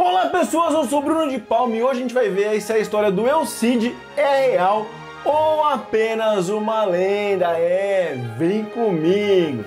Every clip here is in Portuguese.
Olá pessoas, eu sou Bruno de Palma e hoje a gente vai ver se a história do El Cid é real ou apenas uma lenda. É, vem comigo!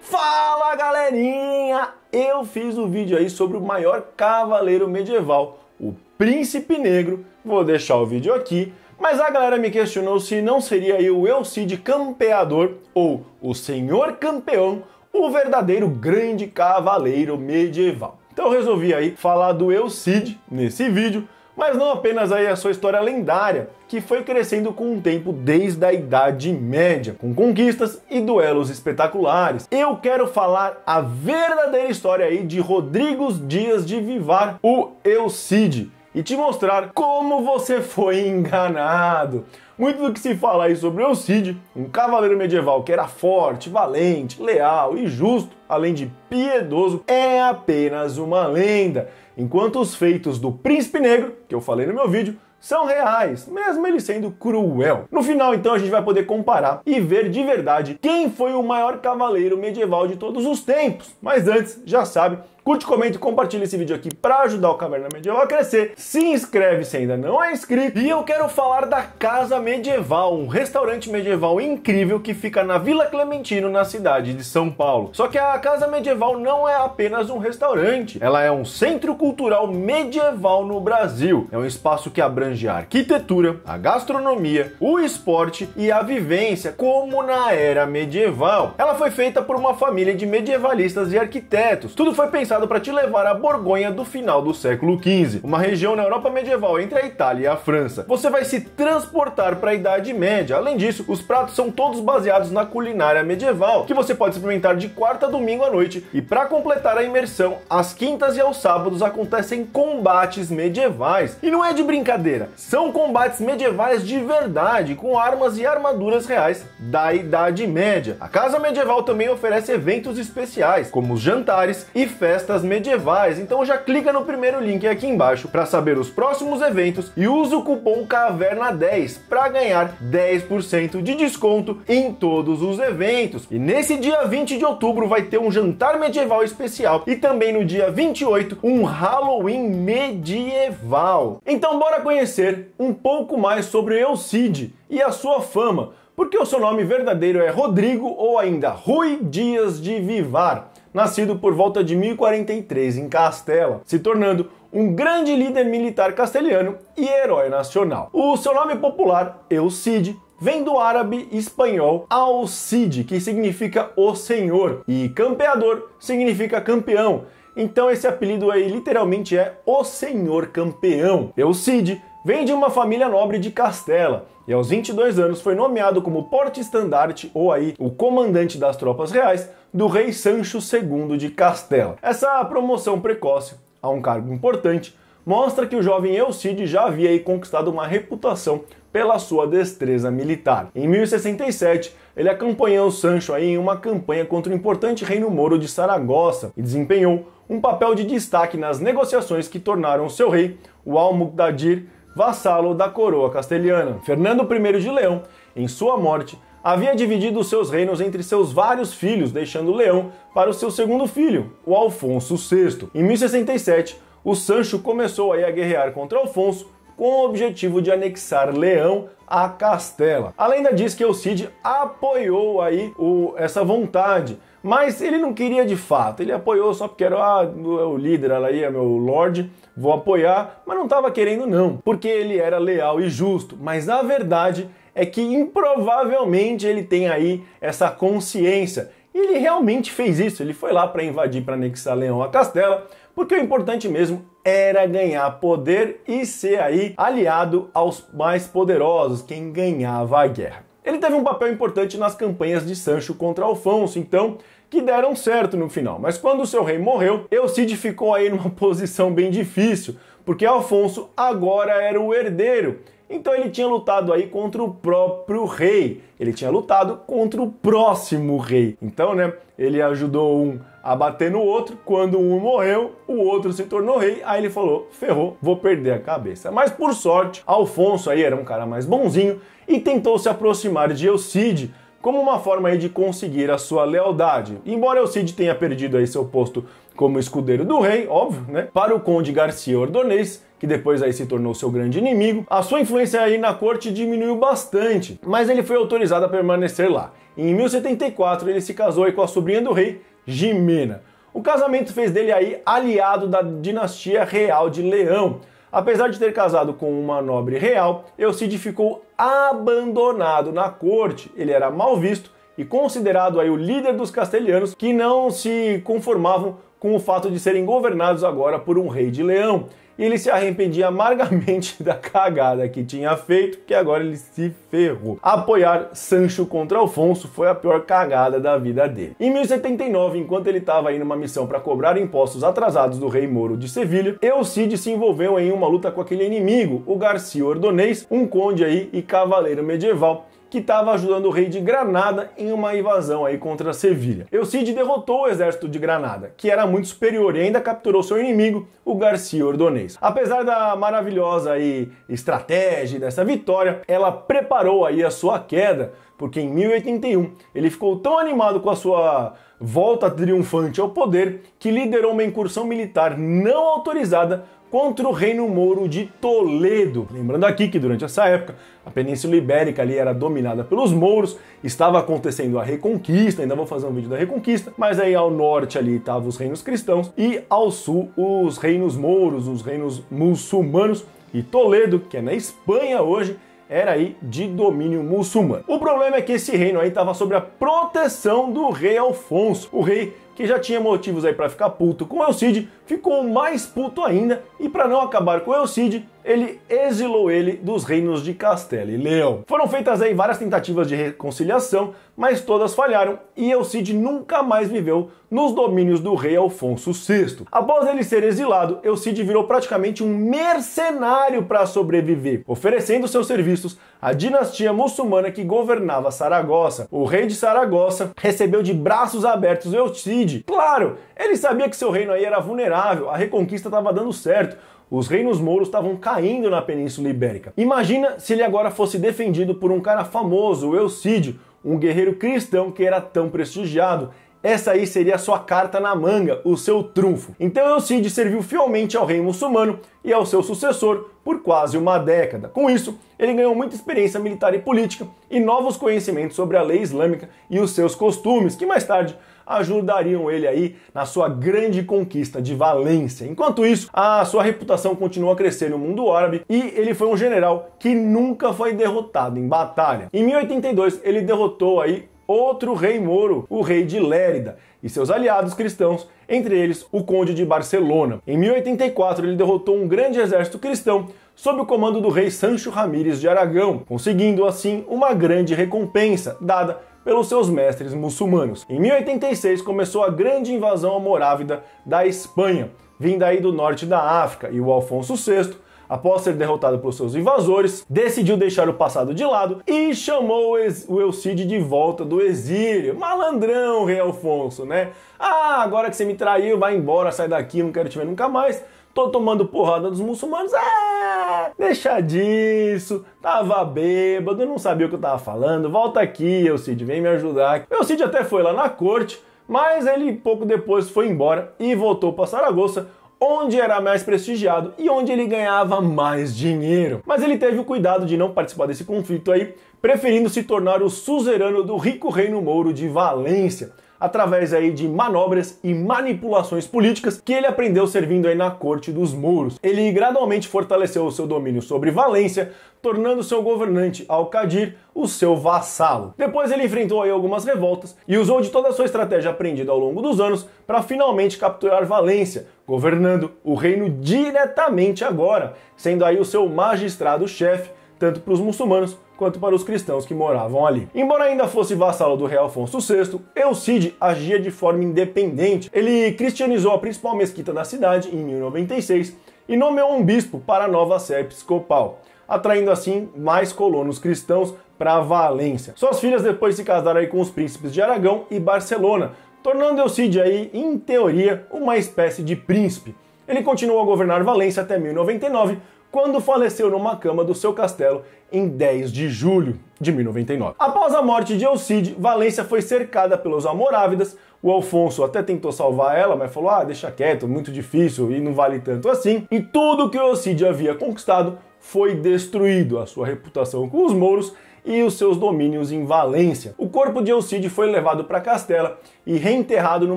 Fala galerinha! Eu fiz um vídeo aí sobre o maior cavaleiro medieval, o Príncipe Negro. Vou deixar o vídeo aqui. Mas a galera me questionou se não seria aí o El Cid Campeador ou o Senhor Campeão o verdadeiro grande cavaleiro medieval. Então eu resolvi aí falar do Cid nesse vídeo, mas não apenas aí a sua história lendária, que foi crescendo com o tempo desde a Idade Média, com conquistas e duelos espetaculares. Eu quero falar a verdadeira história aí de Rodrigues Dias de Vivar, o Cid e te mostrar como você foi enganado. Muito do que se fala aí sobre o Cid, um cavaleiro medieval que era forte, valente, leal e justo, além de piedoso, é apenas uma lenda, enquanto os feitos do príncipe negro, que eu falei no meu vídeo, são reais, mesmo ele sendo cruel. No final, então, a gente vai poder comparar e ver de verdade quem foi o maior cavaleiro medieval de todos os tempos. Mas antes, já sabe, Curte, comente e compartilha esse vídeo aqui para ajudar o Caverna Medieval a crescer. Se inscreve se ainda não é inscrito. E eu quero falar da Casa Medieval, um restaurante medieval incrível que fica na Vila Clementino, na cidade de São Paulo. Só que a Casa Medieval não é apenas um restaurante, ela é um centro cultural medieval no Brasil. É um espaço que abrange a arquitetura, a gastronomia, o esporte e a vivência, como na era medieval. Ela foi feita por uma família de medievalistas e arquitetos. Tudo foi pensado utilizado para te levar à Borgonha do final do século XV, uma região na Europa medieval entre a Itália e a França. Você vai se transportar para a Idade Média. Além disso, os pratos são todos baseados na culinária medieval, que você pode experimentar de quarta a domingo à noite. E para completar a imersão, às quintas e aos sábados acontecem combates medievais. E não é de brincadeira, são combates medievais de verdade, com armas e armaduras reais da Idade Média. A Casa Medieval também oferece eventos especiais, como os jantares e festas festas medievais. Então já clica no primeiro link aqui embaixo para saber os próximos eventos e usa o cupom CAVERNA10 para ganhar 10% de desconto em todos os eventos. E nesse dia 20 de outubro vai ter um jantar medieval especial e também no dia 28 um Halloween medieval. Então bora conhecer um pouco mais sobre Cid e a sua fama, porque o seu nome verdadeiro é Rodrigo ou ainda Rui Dias de Vivar nascido por volta de 1043 em Castela, se tornando um grande líder militar castelhano e herói nacional. O seu nome popular, Eucide, vem do árabe espanhol Alcide, que significa o senhor, e campeador significa campeão. Então esse apelido aí literalmente é o senhor campeão. Eucide Vem de uma família nobre de Castela e aos 22 anos foi nomeado como porte-estandarte ou aí o comandante das tropas reais do rei Sancho II de Castela. Essa promoção precoce a um cargo importante mostra que o jovem Elcide já havia conquistado uma reputação pela sua destreza militar. Em 1067, ele acompanhou Sancho em uma campanha contra o importante reino moro de Saragossa e desempenhou um papel de destaque nas negociações que tornaram seu rei, o Almugdadir, vassalo da coroa castelhana. Fernando I de Leão, em sua morte, havia dividido seus reinos entre seus vários filhos, deixando Leão para o seu segundo filho, o Alfonso VI. Em 1067, o Sancho começou a guerrear contra Alfonso com o objetivo de anexar Leão a Castela. Além disso, diz que Cid apoiou aí o, essa vontade, mas ele não queria de fato. Ele apoiou só porque era ah, é o líder, ela aí é meu lord, vou apoiar, mas não estava querendo não, porque ele era leal e justo. Mas a verdade é que improvavelmente ele tem aí essa consciência. E ele realmente fez isso, ele foi lá para invadir, para anexar Leão a Castela, porque o importante mesmo era ganhar poder e ser aí aliado aos mais poderosos, quem ganhava a guerra. Ele teve um papel importante nas campanhas de Sancho contra Alfonso, então, que deram certo no final. Mas quando o seu rei morreu, Eucide ficou aí numa posição bem difícil, porque Alfonso agora era o herdeiro então ele tinha lutado aí contra o próprio rei, ele tinha lutado contra o próximo rei. Então, né, ele ajudou um a bater no outro, quando um morreu, o outro se tornou rei, aí ele falou: "Ferrou, vou perder a cabeça". Mas por sorte, Alfonso aí era um cara mais bonzinho e tentou se aproximar de Eucide como uma forma de conseguir a sua lealdade. Embora o Cid tenha perdido aí seu posto como escudeiro do rei, óbvio, né? Para o conde Garcia Ordonez, que depois aí se tornou seu grande inimigo, a sua influência aí na corte diminuiu bastante, mas ele foi autorizado a permanecer lá. Em 1074 ele se casou aí com a sobrinha do rei, Jimena. O casamento fez dele aí aliado da dinastia real de Leão, Apesar de ter casado com uma nobre real, Elcide ficou abandonado na corte, ele era mal visto e considerado aí o líder dos castelhanos que não se conformavam com o fato de serem governados agora por um rei de leão. E ele se arrependia amargamente da cagada que tinha feito, que agora ele se ferrou. Apoiar Sancho contra Alfonso foi a pior cagada da vida dele. Em 1079, enquanto ele estava em uma missão para cobrar impostos atrasados do rei Moro de Sevilha, Elcide se envolveu em uma luta com aquele inimigo, o Garcia Ordonez, um conde aí e cavaleiro medieval que estava ajudando o rei de Granada em uma invasão aí contra Sevilha. Eucide derrotou o exército de Granada, que era muito superior e ainda capturou seu inimigo, o Garcia Ordonez. Apesar da maravilhosa aí estratégia dessa vitória, ela preparou aí a sua queda porque em 1081 ele ficou tão animado com a sua volta triunfante ao poder que liderou uma incursão militar não autorizada contra o reino mouro de Toledo. Lembrando aqui que durante essa época a Península Ibérica ali era dominada pelos mouros, estava acontecendo a Reconquista, ainda vou fazer um vídeo da Reconquista, mas aí ao norte ali estavam os reinos cristãos e ao sul os reinos mouros, os reinos muçulmanos e Toledo, que é na Espanha hoje, era aí de domínio muçulmano. O problema é que esse reino aí estava sob a proteção do rei Alfonso, o rei que já tinha motivos aí para ficar puto com Elcid, ficou mais puto ainda e para não acabar com Elcid, ele exilou ele dos reinos de Castela e Leão. Foram feitas aí várias tentativas de reconciliação, mas todas falharam e Elcid nunca mais viveu nos domínios do rei Alfonso VI. Após ele ser exilado, Elcid virou praticamente um mercenário para sobreviver, oferecendo seus serviços à dinastia muçulmana que governava Saragossa. O rei de Saragossa recebeu de braços abertos Elcid Cid. Claro, ele sabia que seu reino aí era vulnerável, a reconquista estava dando certo. Os reinos mouros estavam caindo na Península Ibérica. Imagina se ele agora fosse defendido por um cara famoso, o Eucídio, um guerreiro cristão que era tão prestigiado. Essa aí seria a sua carta na manga, o seu trunfo. Então Eucídio serviu fielmente ao rei muçulmano e ao seu sucessor por quase uma década. Com isso, ele ganhou muita experiência militar e política e novos conhecimentos sobre a lei islâmica e os seus costumes, que mais tarde ajudariam ele aí na sua grande conquista de Valência. Enquanto isso, a sua reputação continua a crescer no mundo árabe e ele foi um general que nunca foi derrotado em batalha. Em 1082, ele derrotou aí outro rei moro, o rei de Lérida, e seus aliados cristãos, entre eles o conde de Barcelona. Em 1084, ele derrotou um grande exército cristão sob o comando do rei Sancho Ramírez de Aragão, conseguindo assim uma grande recompensa, dada pelos seus mestres muçulmanos. Em 1086 começou a grande invasão almorávida da Espanha, vinda aí do norte da África, e o Alfonso VI após ser derrotado pelos seus invasores, decidiu deixar o passado de lado e chamou o Elcide de volta do exílio. Malandrão, rei Alfonso, né? Ah, agora que você me traiu, vai embora, sai daqui, não quero te ver nunca mais tô tomando porrada dos muçulmanos, é, deixa disso, tava bêbado, não sabia o que eu tava falando, volta aqui, Elcid, vem me ajudar. Elcid até foi lá na corte, mas ele pouco depois foi embora e voltou para Saragoça, onde era mais prestigiado e onde ele ganhava mais dinheiro. Mas ele teve o cuidado de não participar desse conflito aí, preferindo se tornar o suzerano do rico reino mouro de Valência através aí de manobras e manipulações políticas que ele aprendeu servindo aí na corte dos mouros. Ele gradualmente fortaleceu o seu domínio sobre Valência, tornando seu governante Al-Qadir o seu vassalo. Depois ele enfrentou aí algumas revoltas e usou de toda a sua estratégia aprendida ao longo dos anos para finalmente capturar Valência, governando o reino diretamente agora, sendo aí o seu magistrado-chefe tanto para os muçulmanos quanto para os cristãos que moravam ali. Embora ainda fosse vassalo do rei Alfonso VI, Elcide agia de forma independente. Ele cristianizou a principal mesquita da cidade em 1096 e nomeou um bispo para a nova sé episcopal, atraindo assim mais colonos cristãos para Valência. Suas filhas depois se casaram com os príncipes de Aragão e Barcelona, tornando Elcide aí, em teoria, uma espécie de príncipe. Ele continuou a governar Valência até 1099, quando faleceu numa cama do seu castelo em 10 de julho de 1099. Após a morte de Alcide, Valência foi cercada pelos almorávidas. O Alfonso até tentou salvar ela, mas falou: "Ah, deixa quieto, muito difícil e não vale tanto assim". E tudo que o Alcide havia conquistado foi destruído, a sua reputação com os mouros e os seus domínios em Valência. O corpo de Elcide foi levado para Castela e reenterrado no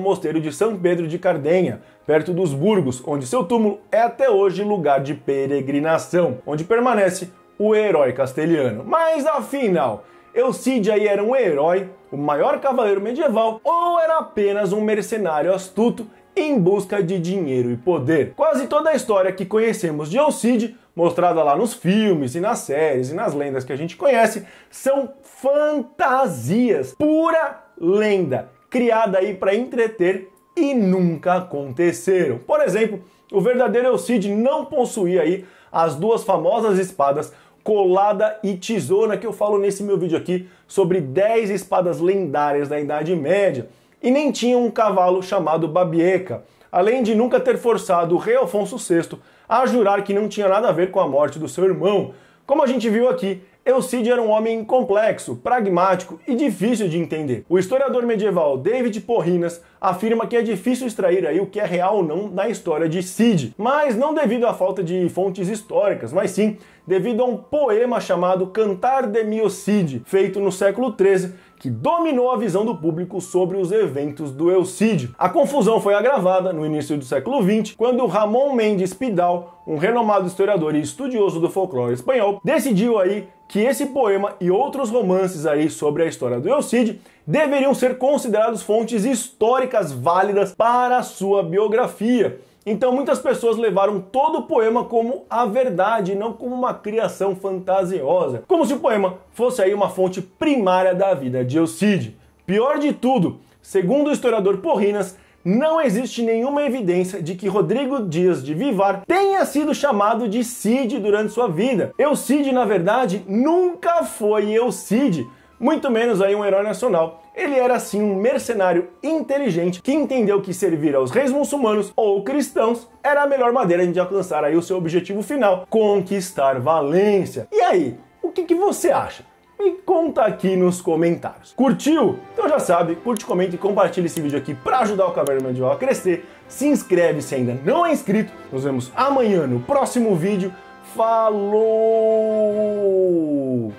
mosteiro de São Pedro de Cardenha, perto dos Burgos, onde seu túmulo é até hoje lugar de peregrinação, onde permanece o herói castelhano. Mas afinal, Elcide aí era um herói, o maior cavaleiro medieval, ou era apenas um mercenário astuto em busca de dinheiro e poder. Quase toda a história que conhecemos de Cid, mostrada lá nos filmes e nas séries e nas lendas que a gente conhece, são fantasias, pura lenda, criada aí para entreter e nunca aconteceram. Por exemplo, o verdadeiro Cid não possuía aí as duas famosas espadas colada e tesoura que eu falo nesse meu vídeo aqui sobre 10 espadas lendárias da Idade Média e nem tinha um cavalo chamado Babieca, além de nunca ter forçado o rei Alfonso VI a jurar que não tinha nada a ver com a morte do seu irmão. Como a gente viu aqui, Elcide era um homem complexo, pragmático e difícil de entender. O historiador medieval David Porrinas afirma que é difícil extrair aí o que é real ou não da história de Cid, mas não devido à falta de fontes históricas, mas sim devido a um poema chamado Cantar de Miocide, feito no século XIII, que dominou a visão do público sobre os eventos do Eucídio. A confusão foi agravada no início do século XX, quando Ramon Mendes Pidal, um renomado historiador e estudioso do folclore espanhol, decidiu aí que esse poema e outros romances aí sobre a história do Eucídio deveriam ser considerados fontes históricas válidas para a sua biografia. Então muitas pessoas levaram todo o poema como a verdade, não como uma criação fantasiosa. Como se o poema fosse aí uma fonte primária da vida de Alcide. Pior de tudo, segundo o historiador Porrinas, não existe nenhuma evidência de que Rodrigo Dias de Vivar tenha sido chamado de Cid durante sua vida. Eucide, na verdade, nunca foi Eucide, muito menos aí um herói nacional. Ele era assim um mercenário inteligente que entendeu que servir aos reis muçulmanos ou cristãos era a melhor maneira de alcançar aí o seu objetivo final, conquistar Valência. E aí, o que, que você acha? me conta aqui nos comentários. Curtiu? Então já sabe, curte, comenta e compartilha esse vídeo aqui para ajudar o Caverna Medieval a crescer. Se inscreve se ainda não é inscrito. Nos vemos amanhã no próximo vídeo. Falou!